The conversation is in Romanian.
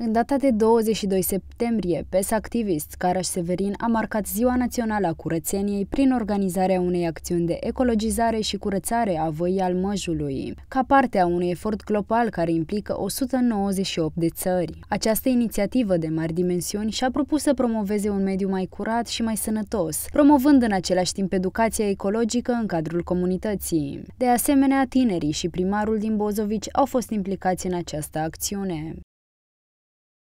În data de 22 septembrie, PES Activist Caraș Severin a marcat Ziua Națională a Curățeniei prin organizarea unei acțiuni de ecologizare și curățare a văii al măjului, ca parte a unui efort global care implică 198 de țări. Această inițiativă de mari dimensiuni și-a propus să promoveze un mediu mai curat și mai sănătos, promovând în același timp educația ecologică în cadrul comunității. De asemenea, tinerii și primarul din Bozovici au fost implicați în această acțiune.